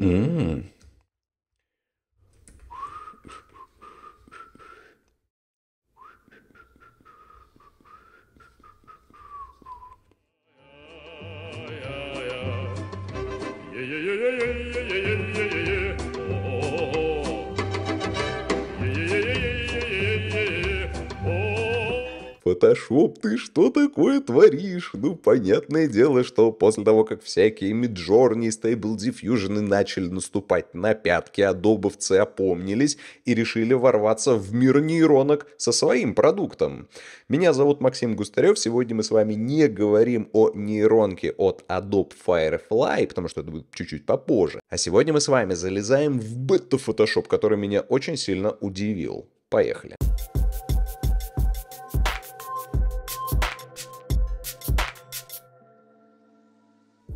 Mm. «Фотошоп, ты что такое творишь?» Ну, понятное дело, что после того, как всякие Midjourney, Stable Diffusion начали наступать на пятки, адобовцы опомнились и решили ворваться в мир нейронок со своим продуктом. Меня зовут Максим Густарев, сегодня мы с вами не говорим о нейронке от Adobe Firefly, потому что это будет чуть-чуть попозже. А сегодня мы с вами залезаем в бета-фотошоп, который меня очень сильно удивил. Поехали. Поехали.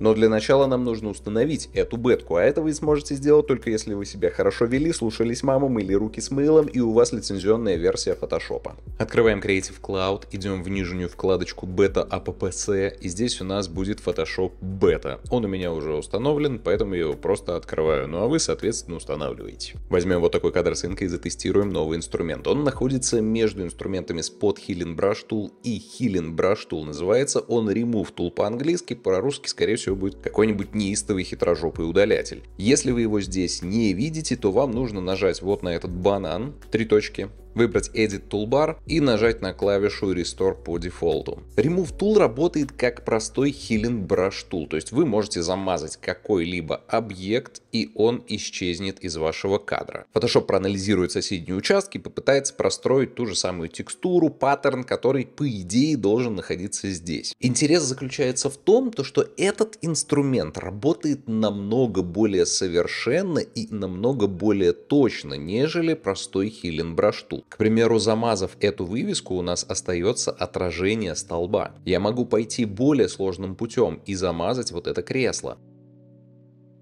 Но для начала нам нужно установить эту бетку, а это вы сможете сделать только если вы себя хорошо вели, слушались маму, мыли руки с мылом и у вас лицензионная версия Photoshop. Открываем Creative Cloud, идем в нижнюю вкладочку Beta APPC и здесь у нас будет Photoshop Beta. Он у меня уже установлен, поэтому я его просто открываю, ну а вы соответственно устанавливаете. Возьмем вот такой кадр сынка и затестируем новый инструмент. Он находится между инструментами Spot Healing Brush Tool и Healing Brush Tool называется, он Remove Tool по-английски, по-русски скорее всего всего, будет какой-нибудь неистовый хитрожопый удалятель. Если вы его здесь не видите, то вам нужно нажать вот на этот банан, три точки, выбрать Edit Toolbar и нажать на клавишу Restore по дефолту. Remove Tool работает как простой Healing Brush Tool, то есть вы можете замазать какой-либо объект и он исчезнет из вашего кадра. Photoshop проанализирует соседние участки, и попытается простроить ту же самую текстуру, паттерн, который по идее должен находиться здесь. Интерес заключается в том, то, что этот инструмент работает намного более совершенно и намного более точно, нежели простой Healing Brush Tool. К примеру, замазав эту вывеску, у нас остается отражение столба. Я могу пойти более сложным путем и замазать вот это кресло.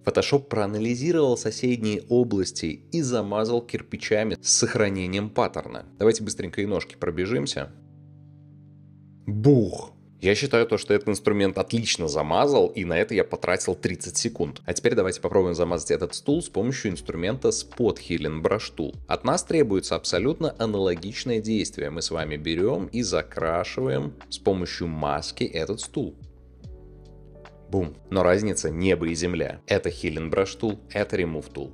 Photoshop проанализировал соседние области и замазал кирпичами с сохранением паттерна. Давайте быстренько и ножки пробежимся. Бух! Я считаю то, что этот инструмент отлично замазал, и на это я потратил 30 секунд. А теперь давайте попробуем замазать этот стул с помощью инструмента Spot Healing Brush Tool. От нас требуется абсолютно аналогичное действие. Мы с вами берем и закрашиваем с помощью маски этот стул. Бум. Но разница небо и земля. Это Healing Brush Tool, это Remove Tool.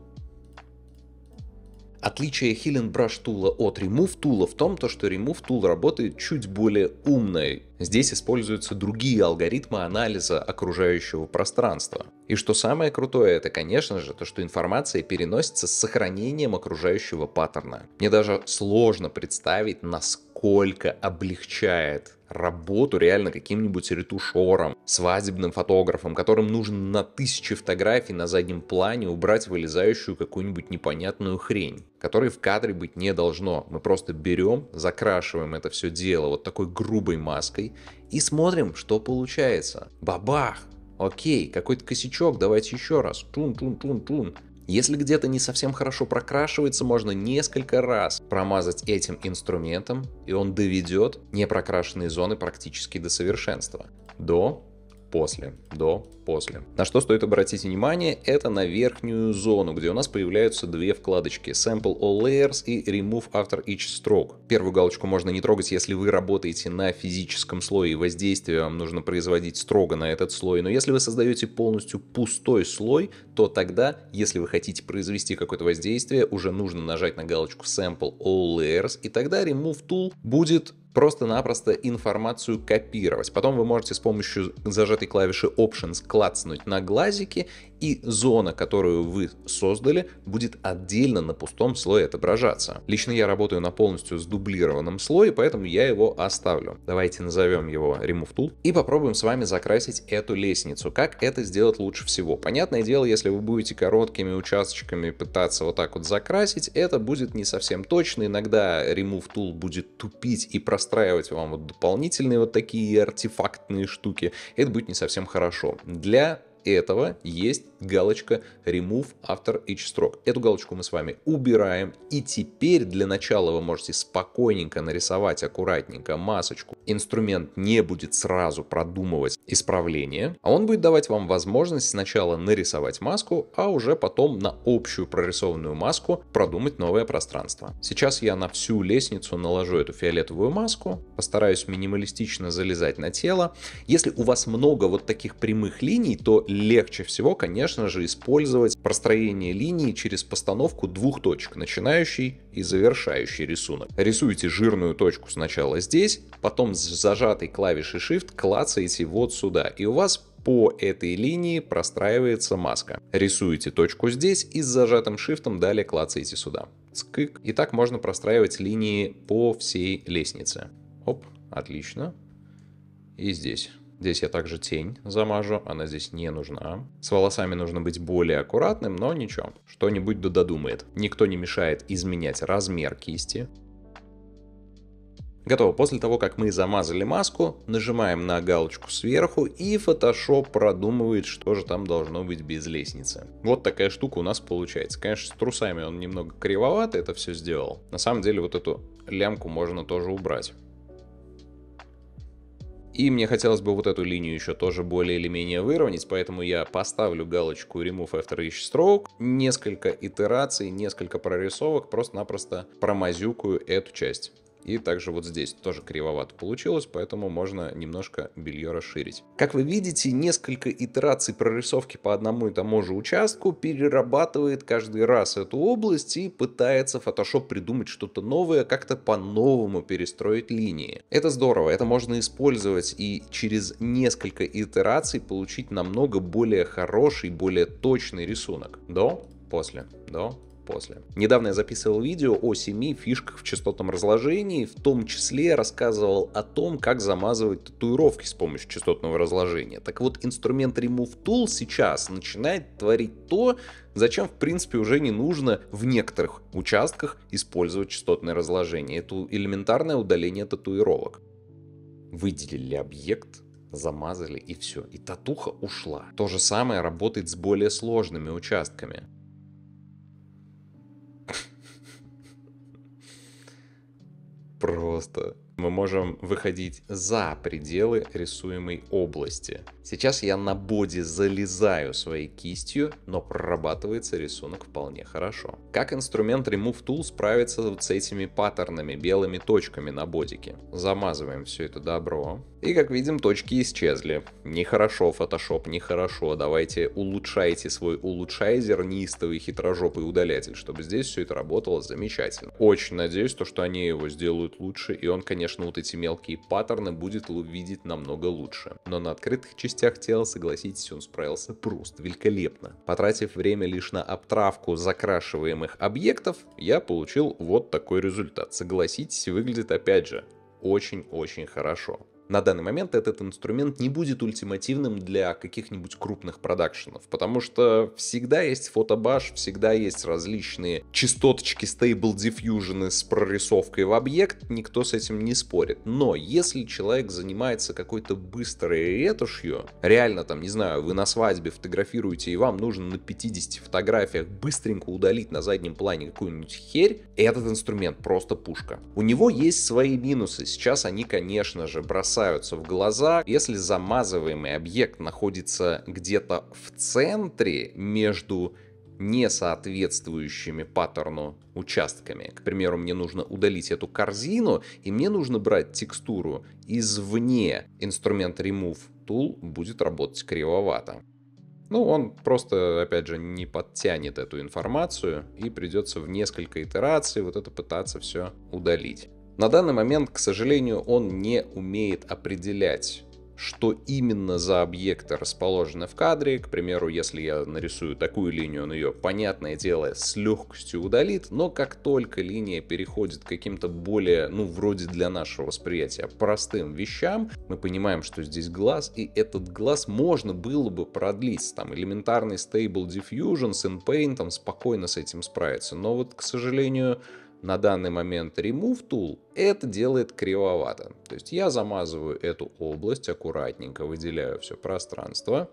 Отличие Healing Brush Tool от Remove Tool в том, то, что Remove Tool работает чуть более умной. Здесь используются другие алгоритмы анализа окружающего пространства. И что самое крутое, это, конечно же, то, что информация переносится с сохранением окружающего паттерна. Мне даже сложно представить, насколько облегчает работу реально каким-нибудь ретушером, свадебным фотографом, которым нужно на тысячи фотографий на заднем плане убрать вылезающую какую-нибудь непонятную хрень, которой в кадре быть не должно. Мы просто берем, закрашиваем это все дело вот такой грубой маской и смотрим, что получается. Бабах! Окей, какой-то косячок, давайте еще раз. Тун-тун-тун-тун. Если где-то не совсем хорошо прокрашивается, можно несколько раз промазать этим инструментом, и он доведет непрокрашенные зоны практически до совершенства, до после, до, после. На что стоит обратить внимание, это на верхнюю зону, где у нас появляются две вкладочки Sample All Layers и Remove After Each Stroke. Первую галочку можно не трогать, если вы работаете на физическом слое и воздействие вам нужно производить строго на этот слой, но если вы создаете полностью пустой слой, то тогда, если вы хотите произвести какое-то воздействие, уже нужно нажать на галочку Sample All Layers, и тогда Remove Tool будет просто-напросто информацию копировать. Потом вы можете с помощью зажатой клавиши Options клацнуть на глазики и зона, которую вы создали, будет отдельно на пустом слое отображаться. Лично я работаю на полностью сдублированном слое, поэтому я его оставлю. Давайте назовем его Remove Tool и попробуем с вами закрасить эту лестницу. Как это сделать лучше всего? Понятное дело, если вы будете короткими участочками пытаться вот так вот закрасить, это будет не совсем точно. Иногда Remove Tool будет тупить и простраивать вам вот дополнительные вот такие артефактные штуки. Это будет не совсем хорошо. Для этого есть галочка Remove After Each Stroke. Эту галочку мы с вами убираем. И теперь для начала вы можете спокойненько нарисовать аккуратненько масочку инструмент не будет сразу продумывать исправление, а он будет давать вам возможность сначала нарисовать маску, а уже потом на общую прорисованную маску продумать новое пространство. Сейчас я на всю лестницу наложу эту фиолетовую маску, постараюсь минималистично залезать на тело. Если у вас много вот таких прямых линий, то легче всего, конечно же, использовать простроение линии через постановку двух точек, Начинающий и завершающий рисунок. Рисуете жирную точку сначала здесь, потом с зажатой клавишей Shift клацаете вот сюда, и у вас по этой линии простраивается маска. Рисуете точку здесь и с зажатым шифтом далее клацаете сюда. Цкык. И так можно простраивать линии по всей лестнице. Оп, отлично. И здесь. Здесь я также тень замажу, она здесь не нужна. С волосами нужно быть более аккуратным, но ничего, что-нибудь додумает. Никто не мешает изменять размер кисти. Готово. После того, как мы замазали маску, нажимаем на галочку сверху, и Photoshop продумывает, что же там должно быть без лестницы. Вот такая штука у нас получается. Конечно, с трусами он немного кривовато это все сделал. На самом деле, вот эту лямку можно тоже убрать. И мне хотелось бы вот эту линию еще тоже более или менее выровнять, поэтому я поставлю галочку Remove After Each Stroke, несколько итераций, несколько прорисовок, просто-напросто промазюкаю эту часть. И также вот здесь тоже кривовато получилось, поэтому можно немножко белье расширить. Как вы видите, несколько итераций прорисовки по одному и тому же участку перерабатывает каждый раз эту область и пытается Photoshop придумать что-то новое, как-то по-новому перестроить линии. Это здорово, это можно использовать и через несколько итераций получить намного более хороший, более точный рисунок. До, после, до, после. Недавно я записывал видео о семи фишках в частотном разложении, в том числе рассказывал о том, как замазывать татуировки с помощью частотного разложения. Так вот, инструмент Remove Tool сейчас начинает творить то, зачем в принципе уже не нужно в некоторых участках использовать частотное разложение. Это элементарное удаление татуировок. Выделили объект, замазали и все. И татуха ушла. То же самое работает с более сложными участками. просто мы можем выходить за пределы рисуемой области. Сейчас я на боди залезаю своей кистью, но прорабатывается рисунок вполне хорошо. Как инструмент Remove Tool справится вот с этими паттернами, белыми точками на бодике? Замазываем все это добро. И как видим, точки исчезли. Нехорошо, Photoshop, нехорошо. Давайте улучшайте свой улучшайзер, неистовый хитрожопый удалятель, чтобы здесь все это работало замечательно. Очень надеюсь, то, что они его сделают лучше, и он, конечно, начнут эти мелкие паттерны, будет видеть намного лучше. Но на открытых частях тела, согласитесь, он справился просто великолепно. Потратив время лишь на обтравку закрашиваемых объектов, я получил вот такой результат. Согласитесь, выглядит опять же очень-очень хорошо на данный момент этот инструмент не будет ультимативным для каких-нибудь крупных продакшенов, потому что всегда есть фотобаш, всегда есть различные частоточки стейбл диффьюжены с прорисовкой в объект, никто с этим не спорит. Но если человек занимается какой-то быстрой ретушью, реально там, не знаю, вы на свадьбе фотографируете и вам нужно на 50 фотографиях быстренько удалить на заднем плане какую-нибудь херь, этот инструмент просто пушка. У него есть свои минусы, сейчас они, конечно же, бросаются бросаются в глаза. Если замазываемый объект находится где-то в центре между несоответствующими соответствующими паттерну участками. К примеру, мне нужно удалить эту корзину, и мне нужно брать текстуру извне. Инструмент Remove Tool будет работать кривовато. Ну, он просто, опять же, не подтянет эту информацию, и придется в несколько итераций вот это пытаться все удалить. На данный момент, к сожалению, он не умеет определять что именно за объекты расположены в кадре. К примеру, если я нарисую такую линию, он ее, понятное дело, с легкостью удалит, но как только линия переходит к каким-то более, ну, вроде для нашего восприятия, простым вещам, мы понимаем, что здесь глаз, и этот глаз можно было бы продлить. Там элементарный Stable Diffusion с InPaint спокойно с этим справится. Но вот, к сожалению, на данный момент Remove Tool это делает кривовато. То есть я замазываю эту область аккуратненько, выделяю все пространство.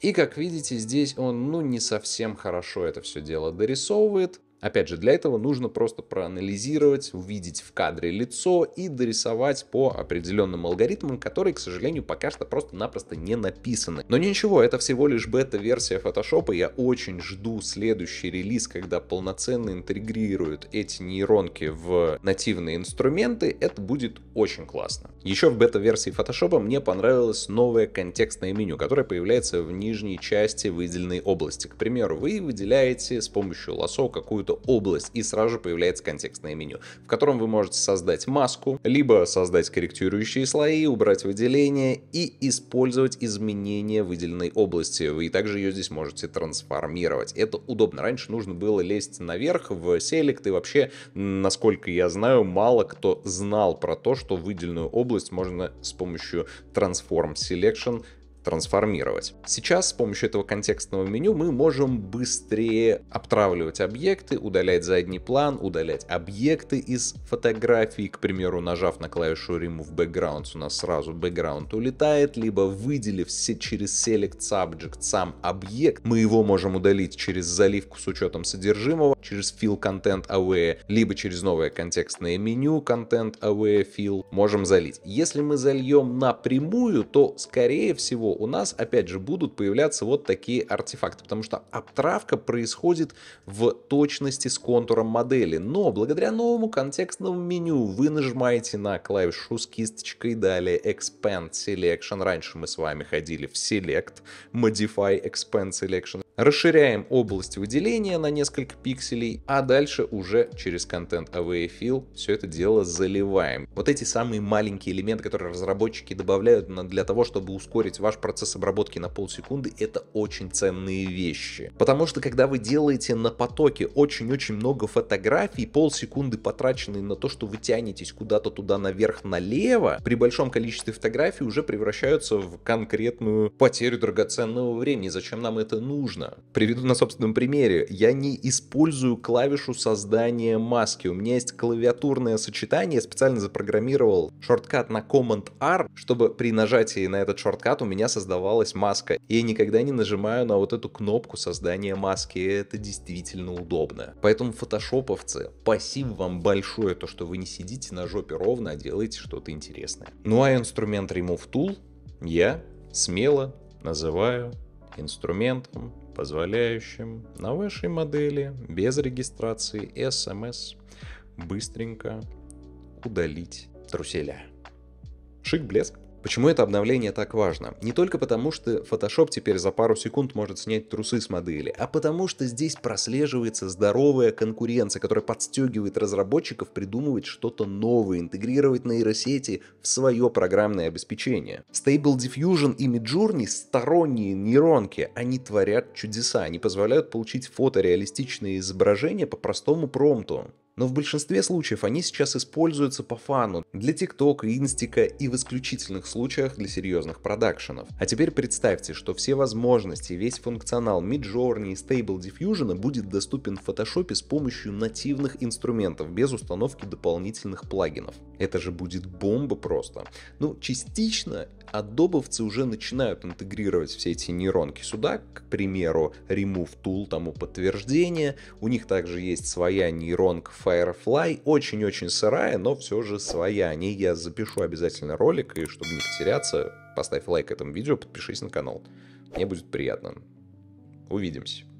И как видите, здесь он ну не совсем хорошо это все дело дорисовывает. Опять же, для этого нужно просто проанализировать, увидеть в кадре лицо и дорисовать по определенным алгоритмам, которые, к сожалению, пока что просто-напросто не написаны. Но ничего, это всего лишь бета-версия Photoshop, и я очень жду следующий релиз, когда полноценно интегрируют эти нейронки в нативные инструменты, это будет очень классно. Еще в бета-версии Photoshop мне понравилось новое контекстное меню, которое появляется в нижней части выделенной области. К примеру, вы выделяете с помощью лосо какую-то какую область, и сразу же появляется контекстное меню, в котором вы можете создать маску, либо создать корректирующие слои, убрать выделение и использовать изменения выделенной области. Вы также ее здесь можете трансформировать. Это удобно. Раньше нужно было лезть наверх в Select, и вообще, насколько я знаю, мало кто знал про то, что выделенную область можно с помощью Transform Selection трансформировать. Сейчас с помощью этого контекстного меню мы можем быстрее обтравливать объекты, удалять задний план, удалять объекты из фотографии, К примеру, нажав на клавишу Remove Backgrounds, у нас сразу background улетает, либо выделив все через Select Subject сам объект, мы его можем удалить через заливку с учетом содержимого, через Fill Content Aware, либо через новое контекстное меню Content Aware Fill можем залить. Если мы зальем напрямую, то скорее всего у нас, опять же, будут появляться вот такие артефакты, потому что обтравка происходит в точности с контуром модели, но благодаря новому контекстному меню вы нажимаете на клавишу с кисточкой, далее Expand Selection, раньше мы с вами ходили в Select, Modify Expand Selection, Расширяем область выделения на несколько пикселей, а дальше уже через контент AVE Fill все это дело заливаем. Вот эти самые маленькие элементы, которые разработчики добавляют для того, чтобы ускорить ваш процесс обработки на полсекунды, это очень ценные вещи. Потому что когда вы делаете на потоке очень-очень много фотографий, полсекунды потраченные на то, что вы тянетесь куда-то туда наверх-налево, при большом количестве фотографий уже превращаются в конкретную потерю драгоценного времени. Зачем нам это нужно? Приведу на собственном примере. Я не использую клавишу создания маски. У меня есть клавиатурное сочетание. Я специально запрограммировал шорткат на Command-R, чтобы при нажатии на этот шорткат у меня создавалась маска. И я никогда не нажимаю на вот эту кнопку создания маски. Это действительно удобно. Поэтому фотошоповцы, спасибо вам большое, то, что вы не сидите на жопе ровно, а делаете что-то интересное. Ну а инструмент Remove Tool я смело называю инструментом позволяющим на вашей модели без регистрации СМС быстренько удалить труселя. Шик-блеск. Почему это обновление так важно? Не только потому, что Photoshop теперь за пару секунд может снять трусы с модели, а потому что здесь прослеживается здоровая конкуренция, которая подстегивает разработчиков придумывать что-то новое, интегрировать нейросети в свое программное обеспечение. Stable Diffusion и Midjourney — сторонние нейронки. Они творят чудеса, они позволяют получить фотореалистичные изображения по простому промпту. Но в большинстве случаев они сейчас используются по фану для ТикТока, Инстика и в исключительных случаях для серьезных продакшенов. А теперь представьте, что все возможности, весь функционал Midjourney и Stable Diffusion будет доступен в Photoshop с помощью нативных инструментов, без установки дополнительных плагинов. Это же будет бомба просто. Ну, частично адобовцы уже начинают интегрировать все эти нейронки сюда, к примеру, Remove Tool тому подтверждение. У них также есть своя нейронка Firefly. Очень-очень сырая, но все же своя. О ней я запишу обязательно ролик, и чтобы не потеряться, поставь лайк этому видео, подпишись на канал. Мне будет приятно. Увидимся.